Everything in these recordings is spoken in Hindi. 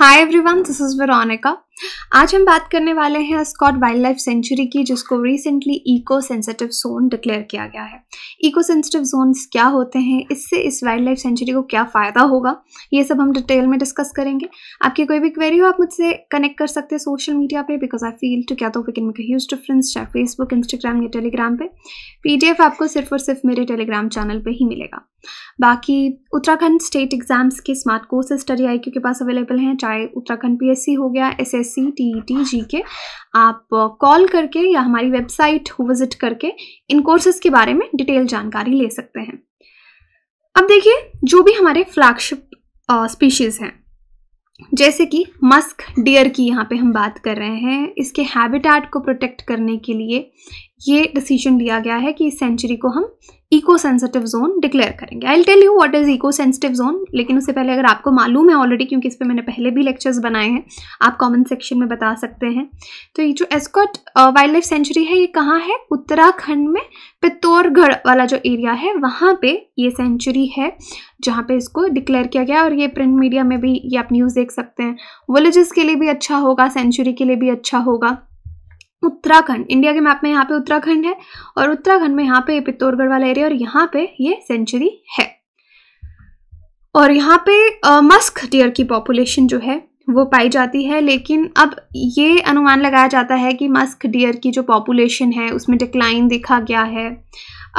Hi everyone, this is Veronica. आज हम बात करने वाले हैं स्कॉट वाइल्ड लाइफ सेंचुरी की जिसको recently eco sensitive zone declare किया गया है इको सेंसिटिव जोन्स क्या होते हैं इससे इस वाइल्ड लाइफ सेंचुरी को क्या फ़ायदा होगा ये सब हम डिटेल में डिस्कस करेंगे आपकी कोई भी क्वेरी हो आप मुझसे कनेक्ट कर सकते हैं सोशल मीडिया पे बिकॉज आई फील टू क्या तो we can make huge difference चाहे फेसबुक इंस्टाग्राम या टेलीग्राम पे पीडीएफ आपको सिर्फ और सिर्फ मेरे टेलीग्राम चैनल पे ही मिलेगा बाकी उत्तराखंड स्टेट एग्जाम्स के स्मार्ट कोर्सेज स्टडी आई के पास अवेलेबल हैं चाहे उत्तराखंड पी हो गया S C T E T G के आप कॉल uh, करके या हमारी वेबसाइट विजिट करके इन कोर्सेज के बारे में डिटेल जानकारी ले सकते हैं अब देखिए जो भी हमारे फ्लैगशिप स्पीशीज़ uh, हैं जैसे कि मस्क डियर की यहाँ पे हम बात कर रहे हैं इसके हैबिटेट को प्रोटेक्ट करने के लिए ये डिसीजन लिया गया है कि इस सेंचुरी को हम इको सेंसिटिव जोन डिक्लेयर करेंगे I tell you what is eco sensitive zone लेकिन उससे पहले अगर आपको मालूम है ऑलरेडी क्योंकि इस पर मैंने पहले भी लेक्चर्स बनाए हैं आप कमेंट सेक्शन में बता सकते हैं तो ये जो एस्कॉट वाइल्ड लाइफ सेंचुरी है ये कहाँ है उत्तराखंड में पित्तौरगढ़ वाला जो एरिया है वहाँ पर ये सेंचुरी है जहाँ पर इसको डिक्लेयर किया गया और ये प्रिंट मीडिया में भी ये आप न्यूज़ देख सकते हैं विलेज़ के लिए भी अच्छा होगा सेंचुरी के लिए भी अच्छा होगा उत्तराखंड इंडिया के मैप में यहाँ पे उत्तराखंड है और उत्तराखंड में यहाँ पे पित्तौरगढ़ वाला एरिया और यहाँ पे ये सेंचुरी है और यहाँ पे मस्क डियर की पॉपुलेशन जो है वो पाई जाती है लेकिन अब ये अनुमान लगाया जाता है कि मस्क डियर की जो पॉपुलेशन है उसमें डिक्लाइन देखा गया है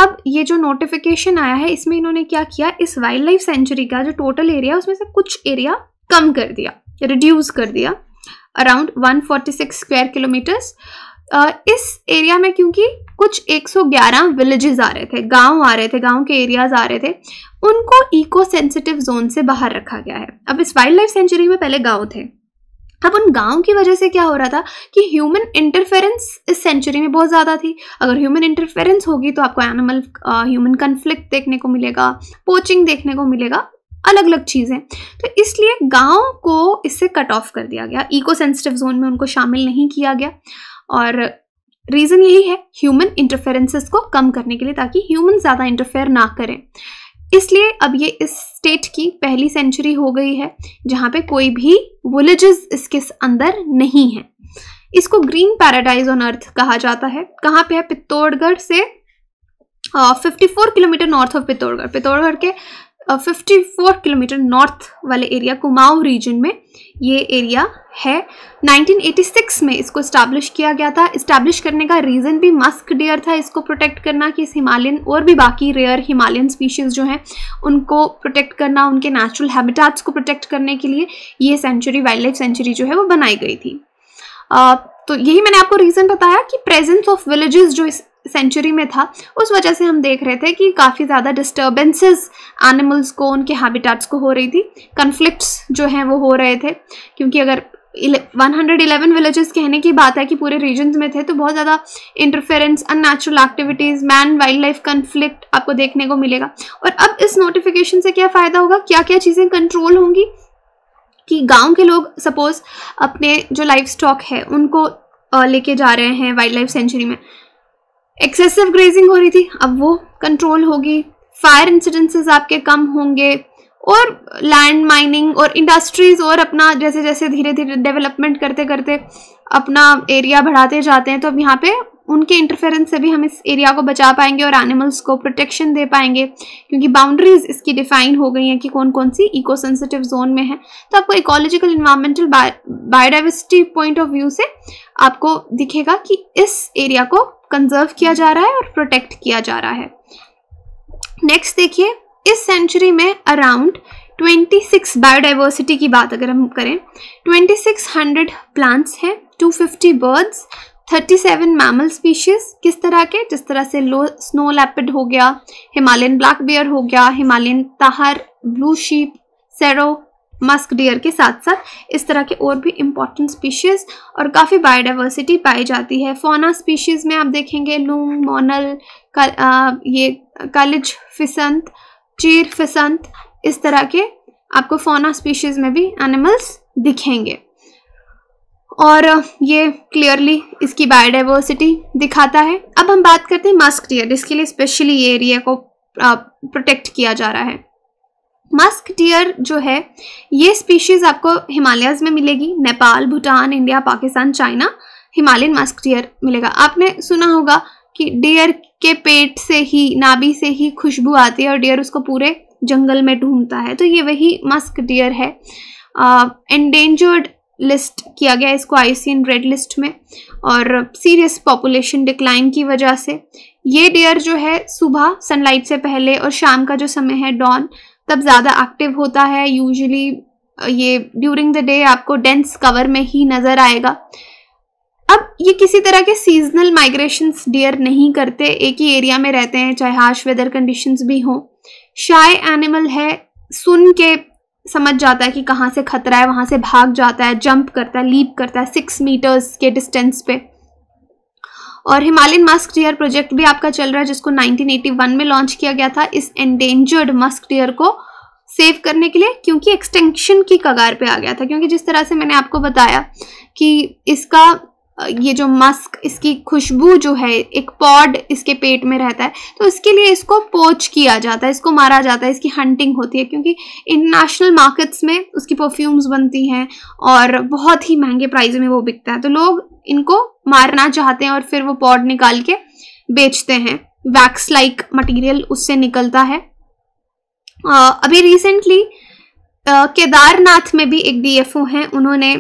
अब ये जो नोटिफिकेशन आया है इसमें इन्होंने क्या किया इस वाइल्ड लाइफ सेंचुरी का जो टोटल एरिया उसमें से कुछ एरिया कम कर दिया रिड्यूस कर दिया अराउंड 146 स्क्वायर किलोमीटर्स इस एरिया में क्योंकि कुछ 111 विलेजेस आ रहे थे गांव आ रहे थे गांव के एरियाज आ रहे थे उनको इको सेंसिटिव जोन से बाहर रखा गया है अब इस वाइल्ड लाइफ सेंचुरी में पहले गांव थे अब उन गांव की वजह से क्या हो रहा था कि ह्यूमन इंटरफेरेंस इस सेंचुरी में बहुत ज़्यादा थी अगर ह्यूमन इंटरफेरेंस होगी तो आपको एनिमल ह्यूमन कन्फ्लिक्ट देखने को मिलेगा पोचिंग देखने को मिलेगा अलग अलग चीज़ें तो इसलिए गांव को इससे कट ऑफ कर दिया गया इको सेंसिटिव जोन में उनको शामिल नहीं किया गया और रीज़न यही है ह्यूमन इंटरफेरेंसेस को कम करने के लिए ताकि ह्यूमन ज़्यादा इंटरफेयर ना करें इसलिए अब ये इस स्टेट की पहली सेंचुरी हो गई है जहाँ पे कोई भी विलेजेस इसके अंदर नहीं है इसको ग्रीन पैराडाइज ऑन अर्थ कहा जाता है कहाँ पे है पित्तौड़गढ़ से fifty four kilometre north of Pithoragarh Pithoragarh के 54 किलोमीटर नॉर्थ वाले एरिया कुमाऊं रीजन में ये एरिया है 1986 में इसको इस्टेब्लिश किया गया था इस्टेब्लिश करने का रीज़न भी मस्क डेयर था इसको प्रोटेक्ट करना कि इस हिमालयन और भी बाकी रेयर हिमालयन स्पीशीज़ जो हैं उनको प्रोटेक्ट करना उनके नेचुरल हैबिटाट्स को प्रोटेक्ट करने के लिए ये सेंचुरी वाइल्ड लाइफ सेंचुरी जो है वो बनाई गई थी आ, तो यही मैंने आपको रीज़न बताया कि प्रेजेंस ऑफ विलेजेस जो इस सेंचुरी में था उस वजह से हम देख रहे थे कि काफ़ी ज़्यादा डिस्टर्बेंसेस एनिमल्स को उनके हैबिटाट्स को हो रही थी कन्फ्लिक्ट्स जो हैं वो हो रहे थे क्योंकि अगर 111 विलेजेस कहने की बात है कि पूरे रीजन्स में थे तो बहुत ज़्यादा interference unnatural activities man wildlife conflict आपको देखने को मिलेगा और अब इस नोटिफिकेशन से क्या फ़ायदा होगा क्या क्या चीज़ें कंट्रोल होंगी कि गांव के लोग सपोज़ अपने जो लाइफ स्टॉक है उनको लेके जा रहे हैं वाइल्ड लाइफ सेंचुरी में एक्सेसिव ग्रेजिंग हो रही थी अब वो कंट्रोल होगी फायर इंसिडेंसेस आपके कम होंगे और लैंड माइनिंग और इंडस्ट्रीज़ और अपना जैसे जैसे धीरे धीरे डेवलपमेंट करते करते अपना एरिया बढ़ाते जाते हैं तो अब यहाँ पे उनके इंटरफेरेंस से भी हम इस एरिया को बचा पाएंगे और एनिमल्स को प्रोटेक्शन दे पाएंगे क्योंकि बाउंड्रीज इसकी डिफाइन हो गई हैं कि कौन कौन सी इको सेंसिटिव जोन में है तो आपको ecological environmental biodiversity point of view से आपको दिखेगा कि इस एरिया को कंजर्व किया जा रहा है और प्रोटेक्ट किया जा रहा है नेक्स्ट देखिए इस सेंचुरी में अराउंड 26 बायोडाइवर्सिटी की बात अगर हम करें 2600 प्लांट्स हैं 250 बर्ड्स 37 मैमल स्पीशीज किस तरह के जिस तरह से लो स्नो लैपिड हो गया हिमालयन ब्लैक बियर हो गया Himalayan tahr blue sheep serow musk deer के साथ साथ इस तरह के और भी इम्पॉर्टेंट स्पीशीज़ और काफ़ी बायोडाइवर्सिटी पाई जाती है फोना स्पीशीज़ में आप देखेंगे लूंग मोनल का, ये कालिज फिसंत चीर फिसंत इस तरह के आपको फोना स्पीशीज़ में भी एनिमल्स दिखेंगे और ये क्लियरली इसकी बायोडाइवर्सिटी दिखाता है अब हम बात करते हैं मस्क डियर इसके लिए स्पेशली ये एरिया को प्रोटेक्ट किया जा रहा है मस्क डियर जो है ये स्पीशीज़ आपको हिमालयाज़ में मिलेगी Nepal Bhutan India Pakistan China Himalayan musk deer मिलेगा आपने सुना होगा कि डियर के पेट से ही नाभि से ही खुशबू आती है और डियर उसको पूरे जंगल में ढूंढता है तो ये वही मस्क डियर है एंडेंजर्ड uh, लिस्ट किया गया इसको आई रेड लिस्ट में और सीरियस पॉपुलेशन डिक्लाइन की वजह से ये डियर जो है सुबह सनलाइट से पहले और शाम का जो समय है डॉन तब ज़्यादा एक्टिव होता है यूजुअली ये ड्यूरिंग द डे आपको डेंस कवर में ही नज़र आएगा अब ये किसी तरह के सीजनल माइग्रेशंस डियर नहीं करते एक ही एरिया में रहते हैं चाहे हार्श वेदर कंडीशंस भी हों शाय एनिमल है सुन के समझ जाता है कि कहाँ से खतरा है वहाँ से भाग जाता है जंप करता है लीप करता है सिक्स मीटर्स के डिस्टेंस पे और हिमालयन मस्क डियर प्रोजेक्ट भी आपका चल रहा है जिसको 1981 में लॉन्च किया गया था इस एंडेंजर्ड मस्क डियर को सेव करने के लिए क्योंकि एक्सटेंशन की कगार पे आ गया था क्योंकि जिस तरह से मैंने आपको बताया कि इसका ये जो मस्क इसकी खुशबू जो है एक पॉड इसके पेट में रहता है तो इसके लिए इसको पोच किया जाता है इसको मारा जाता है इसकी हंटिंग होती है क्योंकि इंटरनेशनल मार्केट्स में उसकी परफ्यूम्स बनती हैं और बहुत ही महंगे प्राइस में वो बिकता है तो लोग इनको मारना चाहते हैं और फिर वो पॉड निकाल के बेचते हैं वैक्स लाइक मटीरियल उससे निकलता है अभी रिसेंटली केदारनाथ में भी एक डी हैं उन्होंने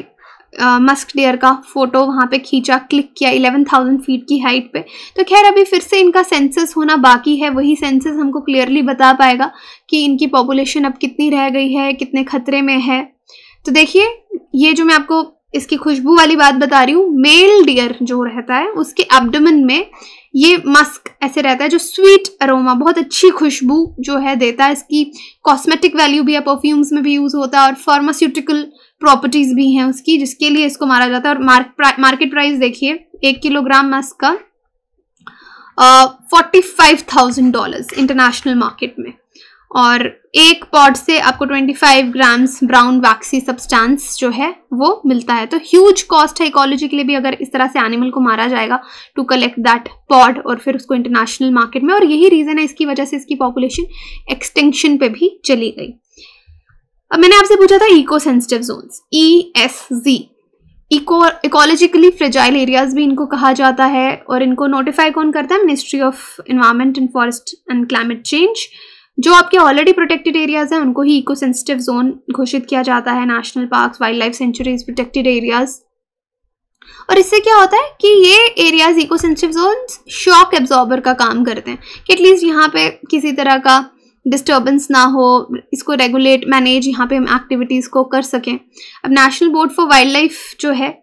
मस्क डियर का फ़ोटो वहाँ पे खींचा क्लिक किया 11,000 फीट की हाइट पे तो खैर अभी फिर से इनका सेंसस होना बाकी है वही सेंसस हमको क्लियरली बता पाएगा कि इनकी पॉपुलेशन अब कितनी रह गई है कितने खतरे में है तो देखिए ये जो मैं आपको इसकी खुशबू वाली बात बता रही हूँ मेल डियर जो रहता है उसके एब्डोमन में ये मस्क ऐसे रहता है जो स्वीट अरोमा बहुत अच्छी खुशबू जो है देता है इसकी कॉस्मेटिक वैल्यू भी है परफ्यूम्स में भी यूज़ होता है और फार्मास्यूटिकल प्रॉपर्टीज भी हैं उसकी जिसके लिए इसको मारा जाता है और मार्क मार्केट प्राइस देखिए एक किलोग्राम मस्क का forty five thousand dollar international market में और एक पॉट से आपको 25 ग्राम्स ब्राउन वैक्सी सब्सटेंस जो है वो मिलता है तो ह्यूज कॉस्ट है इकोलॉजी के लिए भी अगर इस तरह से एनिमल को मारा जाएगा टू कलेक्ट दैट पॉड और फिर उसको इंटरनेशनल मार्केट में और यही रीज़न है इसकी वजह से इसकी पॉपुलेशन एक्सटेंशन पे भी चली गई अब मैंने आपसे पूछा था eco sensitive zone E S G eco ecologically fragile areas भी इनको कहा जाता है और इनको नोटिफाई कौन करता है ministry of environment and forest and climate change जो आपके ऑलरेडी प्रोटेक्टेड एरियाज हैं उनको ही इको सेंसिटिव जोन घोषित किया जाता है national park wildlife sanctuaries protected areas और इससे क्या होता है कि ये areas eco sensitive zone shock absorber का काम करते हैं कि एटलीस्ट यहाँ पे किसी तरह का डिस्टर्बेंस ना हो इसको रेगुलेट मैनेज यहाँ पे हम एक्टिविटीज़ को कर सकें अब National Board for Wildlife जो है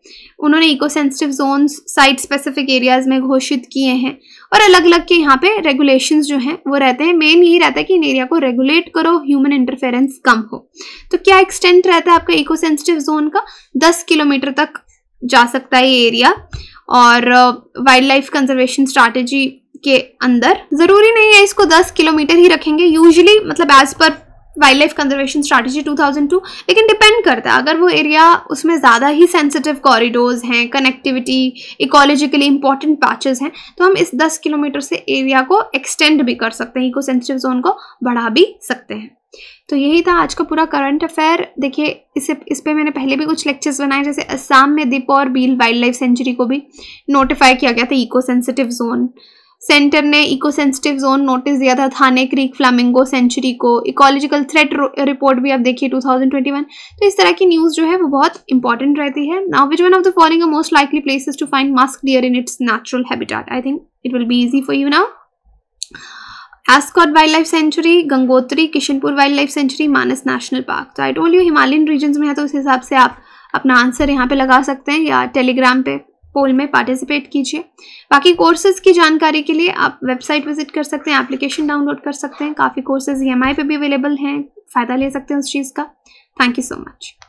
उन्होंने eco sensitive zones site specific areas में घोषित किए हैं और अलग अलग के यहाँ पे रेगुलेशंस जो हैं वो रहते हैं मेन यही रहता है कि इन एरिया को रेगुलेट करो ह्यूमन इंटरफेरेंस कम हो तो क्या एक्सटेंट रहता है आपका इको सेंसिटिव जोन का दस किलोमीटर तक जा सकता है ये एरिया और वाइल्ड लाइफ कंजर्वेशन स्ट्रैटेजी के अंदर जरूरी नहीं है इसको 10 किलोमीटर ही रखेंगे यूजली मतलब as per wild life conservation strategy 2002 लेकिन डिपेंड करता है अगर वो एरिया उसमें ज़्यादा ही सेंसिटिव कॉरिडोर्स हैं कनेक्टिविटी इकोलॉजिकली इंपॉर्टेंट पैचेस हैं तो हम इस 10 किलोमीटर से एरिया को एक्सटेंड भी कर सकते हैं इको सेंसिटिव जोन को बढ़ा भी सकते हैं तो यही था आज का पूरा करंट अफेयर देखिए इसे इस पर मैंने पहले भी कुछ लेक्चर्स बनाए जैसे असम में दीप और बील वाइल्ड लाइफ सेंचुरी को भी नोटिफाई किया गया था इको सेंसिटिव जोन सेंटर ने इको सेंसिटिव जोन नोटिस दिया था थाने क्रीक फ्लामिंगो सेंचुरी को इकोलॉजिकल थ्रेट रिपोर्ट भी आप देखिए 2021 तो इस तरह की न्यूज़ जो है वो बहुत इंपॉर्टेंट रहती है now which one of the following most likely places to find musk deer in its natural habitat I think it will be easy for you now Askot wildlife sanctuary Gangotri Kishanpur wildlife sanctuary Manas national park तो I told you Himalayan region में है तो उस हिसाब से आप अपना आंसर यहाँ पे लगा सकते हैं या टेलीग्राम पे पोल में पार्टिसिपेट कीजिए बाकी कोर्सेज की जानकारी के लिए आप वेबसाइट विजिट कर सकते हैं एप्लीकेशन डाउनलोड कर सकते हैं काफ़ी कोर्सेज ई पे भी अवेलेबल हैं फ़ायदा ले सकते हैं उस चीज़ का थैंक यू सो मच